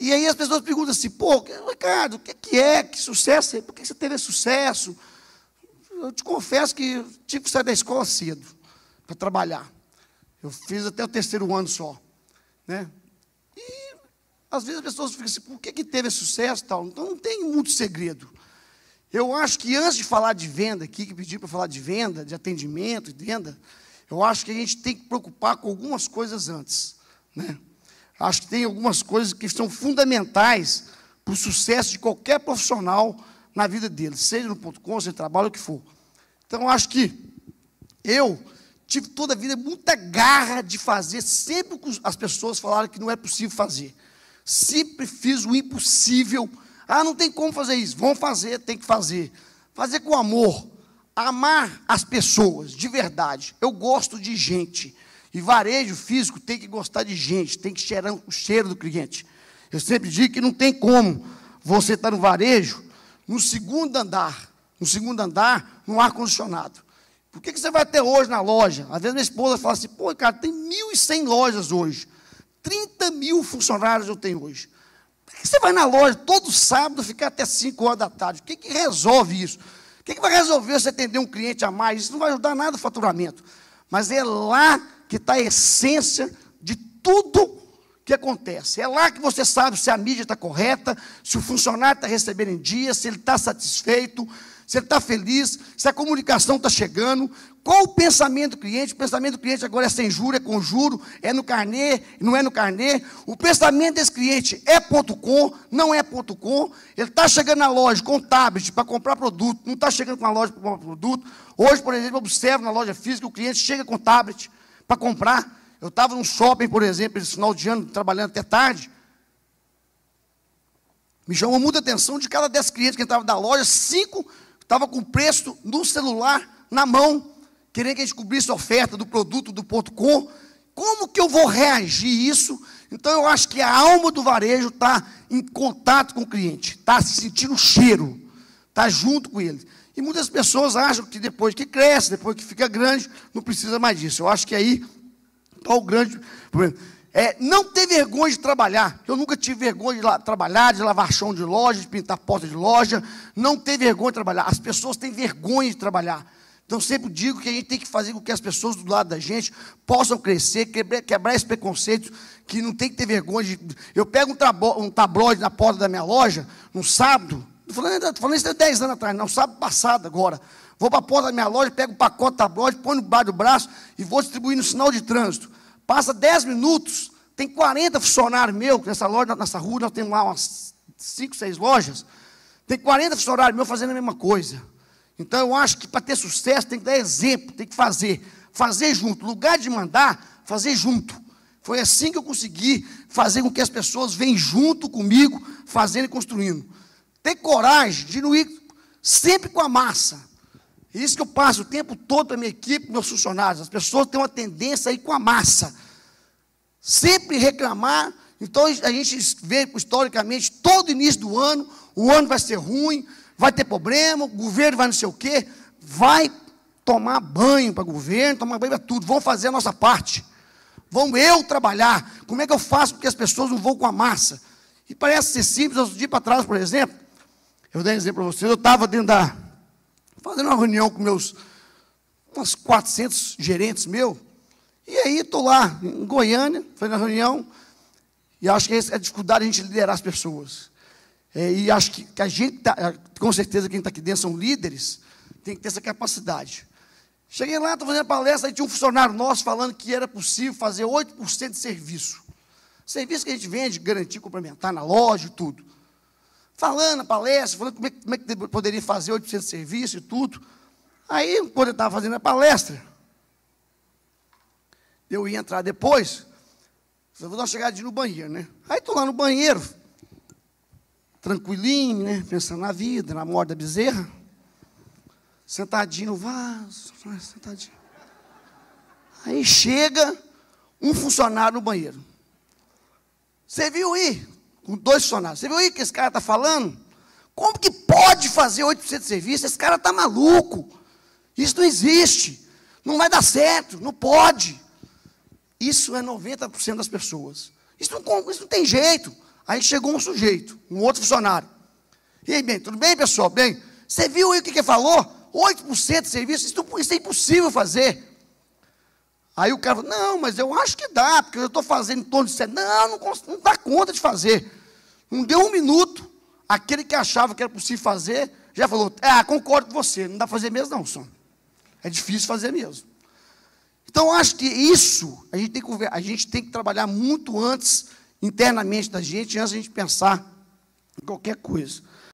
E aí as pessoas perguntam assim, pô, Ricardo, o que, é que é? Que sucesso? Por que você teve sucesso? Eu te confesso que tive que sair da escola cedo para trabalhar. Eu fiz até o terceiro ano só. Né? E às vezes as pessoas ficam assim, por que, que teve sucesso tal? Então não tem muito segredo. Eu acho que antes de falar de venda aqui, que pedi para falar de venda, de atendimento, de venda, eu acho que a gente tem que preocupar com algumas coisas antes. Né? acho que tem algumas coisas que são fundamentais para o sucesso de qualquer profissional na vida dele, seja no ponto com, seja no trabalho, o que for. Então, acho que eu tive toda a vida muita garra de fazer, sempre que as pessoas falaram que não é possível fazer. Sempre fiz o impossível. Ah, não tem como fazer isso. Vão fazer, tem que fazer. Fazer com amor. Amar as pessoas, de verdade. Eu gosto de gente. E varejo físico tem que gostar de gente, tem que cheirar o cheiro do cliente. Eu sempre digo que não tem como você estar tá no varejo, no segundo andar, no segundo andar, no ar-condicionado. Por que, que você vai até hoje na loja? Às vezes minha esposa fala assim, pô, cara, tem 1.100 lojas hoje. 30 mil funcionários eu tenho hoje. Por que você vai na loja todo sábado ficar até 5 horas da tarde? O que, que resolve isso? O que, que vai resolver você atender um cliente a mais? Isso não vai ajudar nada o faturamento. Mas é lá que está a essência de tudo que acontece. É lá que você sabe se a mídia está correta, se o funcionário está recebendo em dia, se ele está satisfeito, se ele está feliz, se a comunicação está chegando, qual o pensamento do cliente? O pensamento do cliente agora é sem juro, é com juro, é no carnê, não é no carnê. O pensamento desse cliente é ponto .com, não é ponto .com. Ele está chegando na loja com tablet para comprar produto, não está chegando com a loja para comprar produto. Hoje, por exemplo, eu observo na loja física, o cliente chega com tablet, para comprar. Eu estava num shopping, por exemplo, esse final de ano, trabalhando até tarde. Me chamou muita atenção de cada dez clientes que entravam da loja, cinco estavam com o preço no celular, na mão, querendo que a gente cobrisse a oferta do produto do ponto .com. Como que eu vou reagir isso? Então eu acho que a alma do varejo está em contato com o cliente, está sentindo o cheiro, está junto com ele. E muitas pessoas acham que depois que cresce, depois que fica grande, não precisa mais disso. Eu acho que aí está o grande problema. É, não ter vergonha de trabalhar. Eu nunca tive vergonha de trabalhar, de lavar chão de loja, de pintar porta de loja. Não ter vergonha de trabalhar. As pessoas têm vergonha de trabalhar. Então, sempre digo que a gente tem que fazer com que as pessoas do lado da gente possam crescer, quebrar, quebrar esse preconceito, que não tem que ter vergonha. De... Eu pego um, um tabloide na porta da minha loja, num sábado, Estou falando, falando, isso há 10 anos atrás, não, sabe passado agora. Vou para a porta da minha loja, pego o pacote da loja, ponho bar do braço e vou distribuir no sinal de trânsito. Passa 10 minutos, tem 40 funcionários meus nessa loja, nessa rua, nós temos lá umas 5, 6 lojas. Tem 40 funcionários meus fazendo a mesma coisa. Então eu acho que para ter sucesso tem que dar exemplo, tem que fazer. Fazer junto. Lugar de mandar, fazer junto. Foi assim que eu consegui fazer com que as pessoas venham junto comigo, fazendo e construindo. Ter coragem de não ir sempre com a massa. Isso que eu passo o tempo todo a minha equipe, meus funcionários. As pessoas têm uma tendência a ir com a massa. Sempre reclamar. Então a gente vê historicamente, todo início do ano, o ano vai ser ruim, vai ter problema, o governo vai não sei o quê. Vai tomar banho para o governo, tomar banho para tudo. Vão fazer a nossa parte. Vão eu trabalhar. Como é que eu faço porque que as pessoas não vão com a massa? E parece ser simples. Há dias para trás, por exemplo, eu dei um exemplo para vocês. Eu estava dentro da. fazendo uma reunião com meus. uns 400 gerentes meu. E aí estou lá, em Goiânia, fazendo a reunião. E acho que é a dificuldade a gente liderar as pessoas. É, e acho que, que a gente, tá, é, com certeza, quem está aqui dentro são líderes, tem que ter essa capacidade. Cheguei lá, estou fazendo palestra, aí tinha um funcionário nosso falando que era possível fazer 8% de serviço. Serviço que a gente vende, garantir, complementar na loja e tudo falando palestra, falando como é, como é que poderia fazer 800 de serviço e tudo. Aí, quando eu estava fazendo a palestra, eu ia entrar depois, eu vou dar uma chegadinha no banheiro, né? Aí estou lá no banheiro, tranquilinho, né? Pensando na vida, na morte da bezerra. Sentadinho no vaso, né, sentadinho. Aí chega um funcionário no banheiro. Você viu aí? com dois funcionários. Você viu aí que esse cara está falando? Como que pode fazer 8% de serviço? Esse cara está maluco. Isso não existe. Não vai dar certo. Não pode. Isso é 90% das pessoas. Isso não, isso não tem jeito. Aí chegou um sujeito, um outro funcionário. E aí, bem, tudo bem, pessoal? Bem, você viu aí o que, que falou? 8% de serviço, isso, isso é impossível fazer. Aí o cara falou, não, mas eu acho que dá, porque eu estou fazendo em torno de 70. Não, não, não dá conta de fazer. Não deu um minuto. Aquele que achava que era possível fazer, já falou, ah, concordo com você, não dá para fazer mesmo não, só. É difícil fazer mesmo. Então, acho que isso a gente, tem que, a gente tem que trabalhar muito antes, internamente da gente, antes da gente pensar em qualquer coisa.